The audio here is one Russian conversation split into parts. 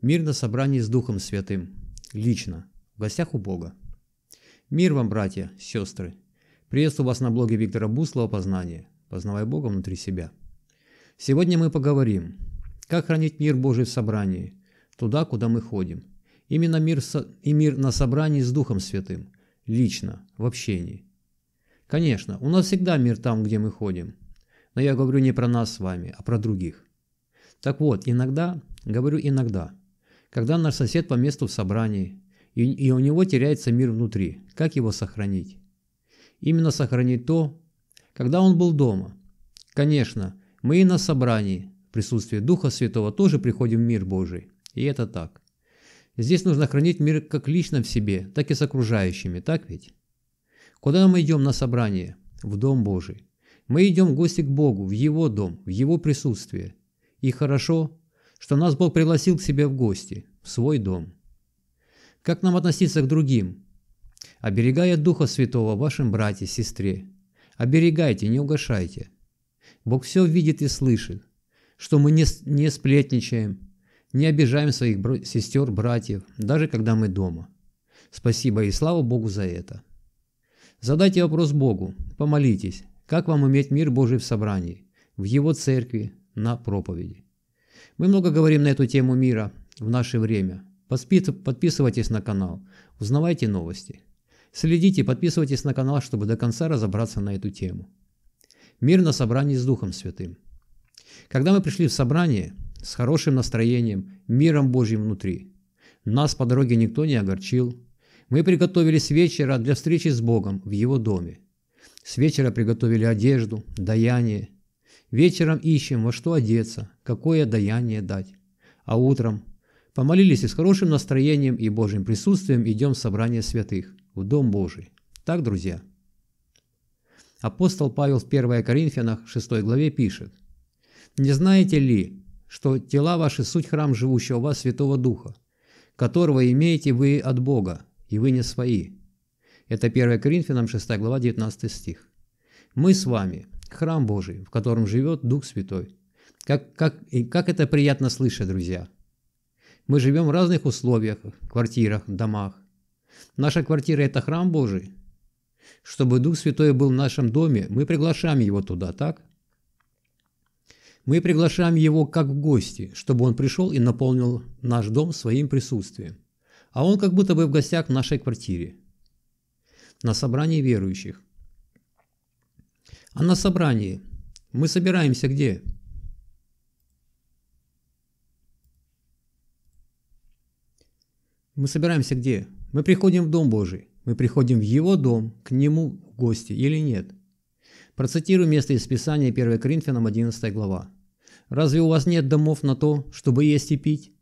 Мир на собрании с Духом Святым. Лично. В гостях у Бога. Мир вам, братья, сестры. Приветствую вас на блоге Виктора Буслова «Познание. Познавай Бога внутри себя». Сегодня мы поговорим, как хранить мир Божий в собрании, туда, куда мы ходим. Именно мир со... и мир на собрании с Духом Святым, лично, в общении. Конечно, у нас всегда мир там, где мы ходим. Но я говорю не про нас с вами, а про других. Так вот, иногда, говорю иногда, когда наш сосед по месту в собрании, и, и у него теряется мир внутри. Как его сохранить? Именно сохранить то, когда он был дома. Конечно, мы и на собрании, в присутствии Духа Святого, тоже приходим в мир Божий. И это так. Здесь нужно хранить мир как лично в себе, так и с окружающими, так ведь? Куда мы идем на собрание? В Дом Божий. Мы идем в гости к Богу, в Его дом, в Его присутствие. И хорошо, что нас Бог пригласил к себе в гости, в свой дом. Как нам относиться к другим? Оберегая Духа Святого в вашем брате, сестре. Оберегайте, не угошайте. Бог все видит и слышит, что мы не, не сплетничаем, не обижаем своих бро сестер, братьев, даже когда мы дома. Спасибо и слава Богу за это. Задайте вопрос Богу, помолитесь, как вам иметь мир Божий в собрании, в Его церкви, на проповеди. Мы много говорим на эту тему мира в наше время. Подписывайтесь на канал, узнавайте новости. Следите, подписывайтесь на канал, чтобы до конца разобраться на эту тему. Мир на собрании с Духом Святым. Когда мы пришли в собрание с хорошим настроением, миром Божьим внутри, нас по дороге никто не огорчил. Мы приготовились вечера для встречи с Богом в Его доме. С вечера приготовили одежду, даяние – Вечером ищем, во что одеться, какое даяние дать. А утром помолились и с хорошим настроением и Божьим присутствием идем в собрание святых, в Дом Божий. Так, друзья? Апостол Павел в 1 Коринфянах 6 главе пишет. «Не знаете ли, что тела ваши – суть храм живущего у вас Святого Духа, которого имеете вы от Бога, и вы не свои?» Это 1 Коринфянам 6 глава 19 стих. «Мы с вами – храм Божий, в котором живет Дух Святой. Как, как, и как это приятно слышать, друзья. Мы живем в разных условиях, квартирах, домах. Наша квартира – это храм Божий. Чтобы Дух Святой был в нашем доме, мы приглашаем Его туда, так? Мы приглашаем Его как в гости, чтобы Он пришел и наполнил наш дом своим присутствием. А Он как будто бы в гостях в нашей квартире. На собрании верующих. А на собрании? Мы собираемся где? Мы собираемся где? Мы приходим в Дом Божий. Мы приходим в Его дом, к Нему в гости или нет? Процитирую место из Писания 1 Коринфянам 11 глава. «Разве у вас нет домов на то, чтобы есть и пить?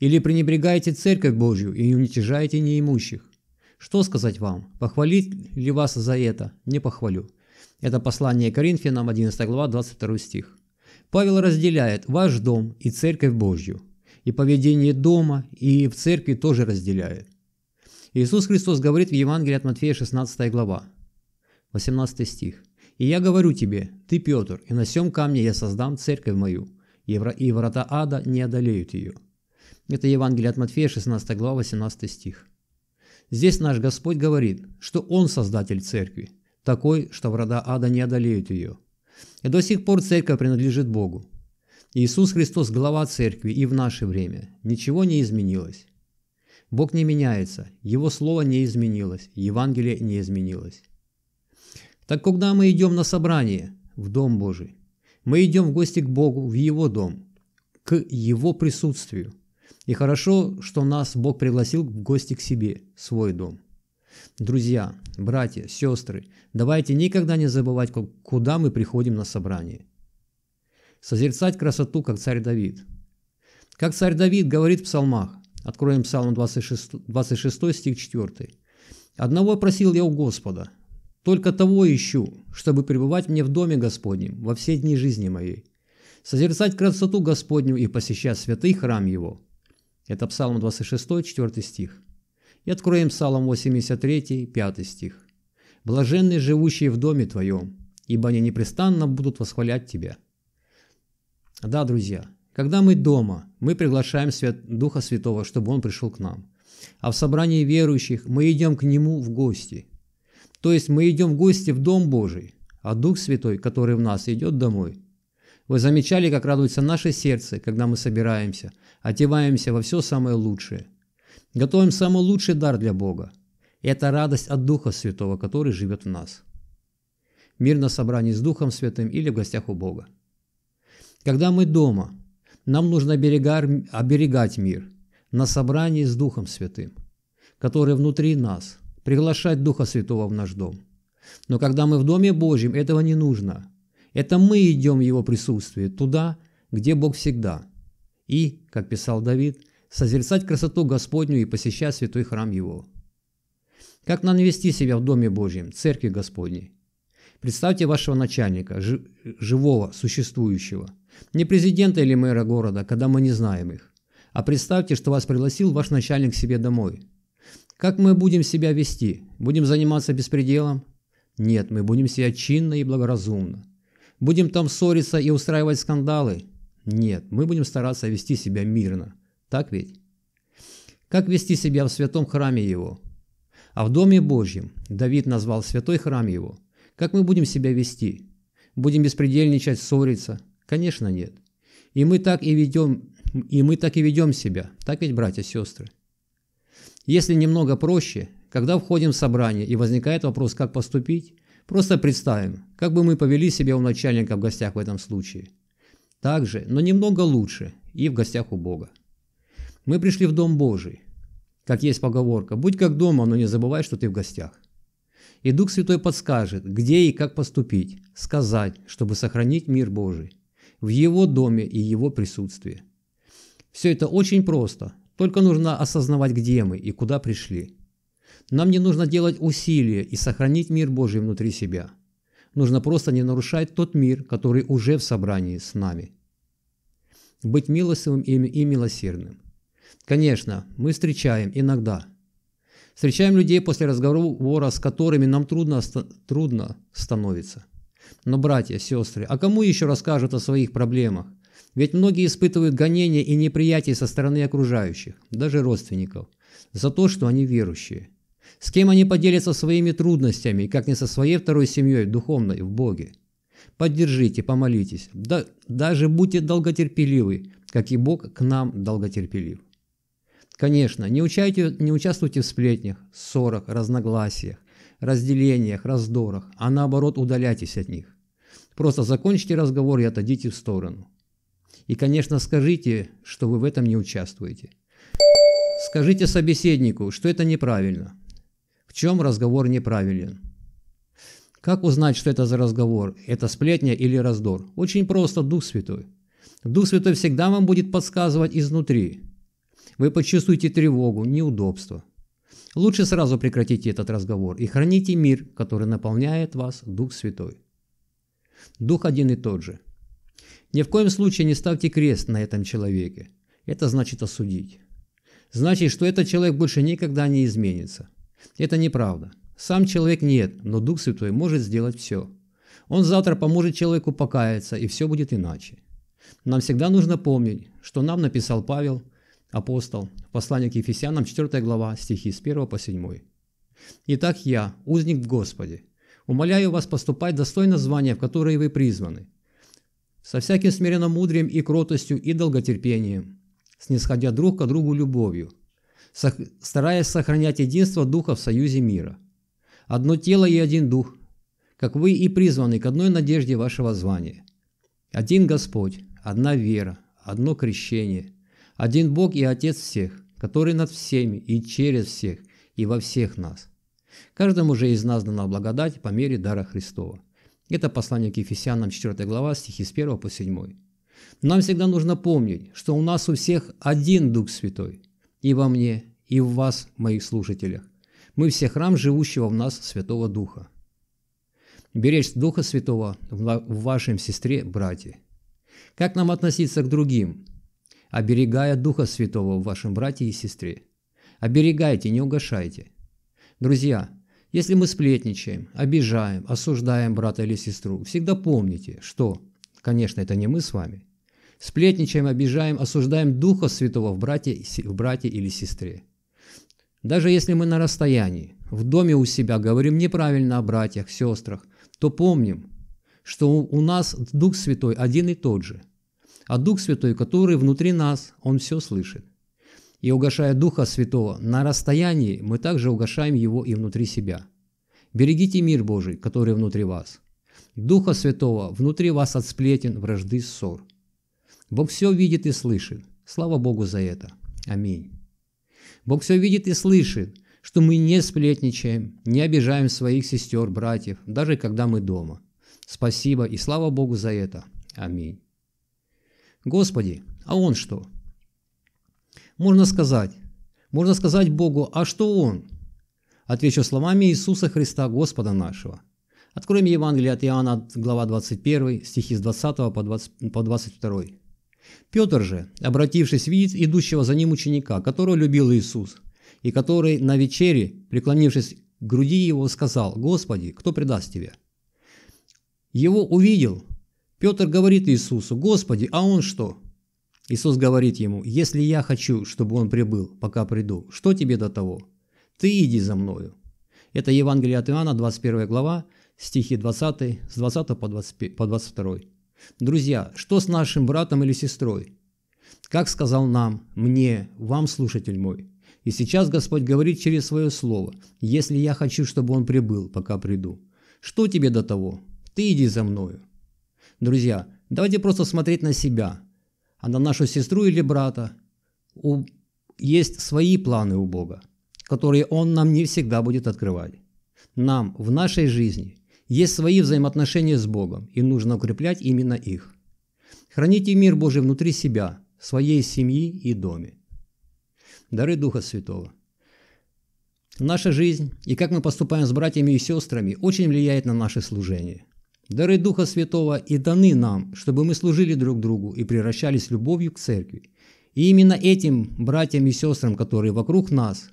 Или пренебрегаете церковь Божью и уничижаете неимущих? Что сказать вам? Похвалить ли вас за это? Не похвалю. Это послание Коринфянам, 11 глава, 22 стих. Павел разделяет ваш дом и церковь Божью. И поведение дома, и в церкви тоже разделяет. Иисус Христос говорит в Евангелии от Матфея 16 глава, 18 стих. «И я говорю тебе, ты Петр, и на сем камне я создам церковь мою, и врата ада не одолеют ее». Это Евангелие от Матфея 16 глава 18 стих. Здесь наш Господь говорит, что Он создатель церкви – такой, что врата ада не одолеют ее. И до сих пор церковь принадлежит Богу. Иисус Христос – глава церкви и в наше время. Ничего не изменилось. Бог не меняется, Его Слово не изменилось, Евангелие не изменилось. Так когда мы идем на собрание в Дом Божий, мы идем в гости к Богу, в Его дом, к Его присутствию. И хорошо, что нас Бог пригласил в гости к себе, свой дом. Друзья, братья, сестры, давайте никогда не забывать, куда мы приходим на собрание. Созерцать красоту, как царь Давид. Как царь Давид говорит в псалмах, откроем псалм 26, 26 стих 4. «Одного просил я у Господа, только того ищу, чтобы пребывать мне в доме Господнем во все дни жизни моей, созерцать красоту Господню и посещать святый храм Его». Это Псалм 26, 4 стих. И откроем Псалом 83, 5 стих. Блаженные, живущие в доме твоем, ибо они непрестанно будут восхвалять тебя». Да, друзья, когда мы дома, мы приглашаем Свят... Духа Святого, чтобы Он пришел к нам. А в собрании верующих мы идем к Нему в гости. То есть мы идем в гости в Дом Божий, а Дух Святой, который в нас, идет домой. Вы замечали, как радуется наше сердце, когда мы собираемся, одеваемся во все самое лучшее – Готовим самый лучший дар для Бога. Это радость от Духа Святого, который живет в нас. Мир на собрании с Духом Святым или в гостях у Бога. Когда мы дома, нам нужно оберегать мир на собрании с Духом Святым, который внутри нас, приглашать Духа Святого в наш дом. Но когда мы в Доме Божьем, этого не нужно. Это мы идем в Его присутствие туда, где Бог всегда. И, как писал Давид, созерцать красоту Господню и посещать святой храм Его. Как нам вести себя в Доме Божьем, Церкви Господней? Представьте вашего начальника, живого, существующего. Не президента или мэра города, когда мы не знаем их. А представьте, что вас пригласил ваш начальник к себе домой. Как мы будем себя вести? Будем заниматься беспределом? Нет, мы будем себя чинно и благоразумно. Будем там ссориться и устраивать скандалы? Нет, мы будем стараться вести себя мирно – так ведь? Как вести себя в святом храме его? А в Доме Божьем Давид назвал святой храм его. Как мы будем себя вести? Будем беспредельничать, ссориться? Конечно, нет. И мы так и ведем, и мы так и ведем себя. Так ведь, братья и сестры? Если немного проще, когда входим в собрание и возникает вопрос, как поступить, просто представим, как бы мы повели себя у начальника в гостях в этом случае. Также, но немного лучше и в гостях у Бога. Мы пришли в Дом Божий. Как есть поговорка, будь как дома, но не забывай, что ты в гостях. И Дух Святой подскажет, где и как поступить, сказать, чтобы сохранить мир Божий, в Его доме и Его присутствии. Все это очень просто, только нужно осознавать, где мы и куда пришли. Нам не нужно делать усилия и сохранить мир Божий внутри себя. Нужно просто не нарушать тот мир, который уже в собрании с нами. Быть милостивым и милосердным. Конечно, мы встречаем иногда. Встречаем людей, после разговора с которыми нам трудно, трудно становится. Но, братья, сестры, а кому еще расскажут о своих проблемах? Ведь многие испытывают гонения и неприятие со стороны окружающих, даже родственников, за то, что они верующие. С кем они поделятся своими трудностями, как не со своей второй семьей, духовной, в Боге? Поддержите, помолитесь, да, даже будьте долготерпеливы, как и Бог к нам долготерпелив. Конечно, не, учайте, не участвуйте в сплетнях, ссорах, разногласиях, разделениях, раздорах, а наоборот удаляйтесь от них. Просто закончите разговор и отойдите в сторону. И, конечно, скажите, что вы в этом не участвуете. Скажите собеседнику, что это неправильно. В чем разговор неправилен? Как узнать, что это за разговор? Это сплетня или раздор? Очень просто, Дух Святой. Дух Святой всегда вам будет подсказывать изнутри. Вы почувствуете тревогу, неудобство. Лучше сразу прекратите этот разговор и храните мир, который наполняет вас Дух Святой. Дух один и тот же. Ни в коем случае не ставьте крест на этом человеке. Это значит осудить. Значит, что этот человек больше никогда не изменится. Это неправда. Сам человек нет, но Дух Святой может сделать все. Он завтра поможет человеку покаяться, и все будет иначе. Нам всегда нужно помнить, что нам написал Павел – апостол, послание к Ефесянам, 4 глава, стихи с 1 по 7. «Итак я, узник в Господе, умоляю вас поступать достойно звания, в которое вы призваны, со всяким смиренным мудрием и кротостью и долготерпением, снисходя друг к другу любовью, стараясь сохранять единство Духа в союзе мира. Одно тело и один Дух, как вы и призваны к одной надежде вашего звания. Один Господь, одна вера, одно крещение – один Бог и Отец всех, который над всеми и через всех и во всех нас. Каждому же из нас дана благодать по мере дара Христова. Это послание к Ефесянам 4 глава, стихи с 1 по 7. Нам всегда нужно помнить, что у нас у всех один Дух Святой. И во мне, и в вас, моих слушателях. Мы все храм живущего в нас Святого Духа. Беречь Духа Святого в вашем сестре, братья. Как нам относиться к другим – оберегая Духа Святого в вашем брате и сестре. Оберегайте, не угошайте. Друзья, если мы сплетничаем, обижаем, осуждаем брата или сестру, всегда помните, что, конечно, это не мы с вами, сплетничаем, обижаем, осуждаем Духа Святого в брате, в брате или сестре. Даже если мы на расстоянии, в доме у себя говорим неправильно о братьях, сестрах, то помним, что у нас Дух Святой один и тот же – а Дух Святой, который внутри нас, Он все слышит. И угошая Духа Святого на расстоянии, мы также угошаем Его и внутри себя. Берегите мир Божий, который внутри вас. Духа Святого внутри вас от сплетен, вражды, ссор. Бог все видит и слышит. Слава Богу за это. Аминь. Бог все видит и слышит, что мы не сплетничаем, не обижаем своих сестер, братьев, даже когда мы дома. Спасибо и слава Богу за это. Аминь. Господи, а он что? Можно сказать, можно сказать Богу, а что он? Отвечу словами Иисуса Христа, Господа нашего. Откроем Евангелие от Иоанна, глава 21, стихи с 20 по, 20, по 22. Петр же, обратившись, видит идущего за ним ученика, которого любил Иисус, и который на вечере, преклонившись к груди его, сказал, «Господи, кто предаст тебя?» Его увидел, Петр говорит Иисусу, «Господи, а он что?» Иисус говорит ему, «Если я хочу, чтобы он прибыл, пока приду, что тебе до того? Ты иди за мною». Это Евангелие от Иоанна, 21 глава, стихи 20, с 20 по, 20, по 22. Друзья, что с нашим братом или сестрой? Как сказал нам, мне, вам, слушатель мой. И сейчас Господь говорит через свое слово, «Если я хочу, чтобы он прибыл, пока приду, что тебе до того? Ты иди за мною». Друзья, давайте просто смотреть на себя, а на нашу сестру или брата. У... Есть свои планы у Бога, которые Он нам не всегда будет открывать. Нам в нашей жизни есть свои взаимоотношения с Богом, и нужно укреплять именно их. Храните мир Божий внутри себя, своей семьи и доме. Дары Духа Святого. Наша жизнь и как мы поступаем с братьями и сестрами очень влияет на наше служение – Дары Духа Святого и даны нам, чтобы мы служили друг другу и превращались любовью к церкви. И именно этим братьям и сестрам, которые вокруг нас,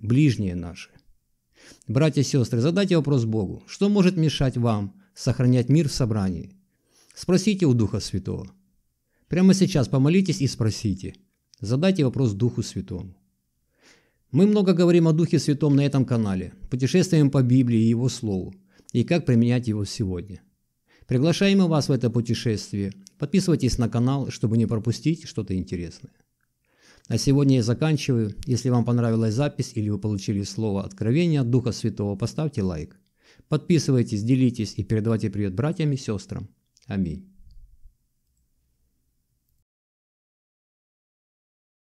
ближние наши. Братья и сестры, задайте вопрос Богу, что может мешать вам сохранять мир в собрании? Спросите у Духа Святого. Прямо сейчас помолитесь и спросите. Задайте вопрос Духу Святому. Мы много говорим о Духе Святом на этом канале, путешествуем по Библии и Его Слову, и как применять его сегодня – Приглашаем и вас в это путешествие. Подписывайтесь на канал, чтобы не пропустить что-то интересное. На сегодня я заканчиваю. Если вам понравилась запись или вы получили слово откровения от Духа Святого, поставьте лайк. Подписывайтесь, делитесь и передавайте привет братьям и сестрам. Аминь.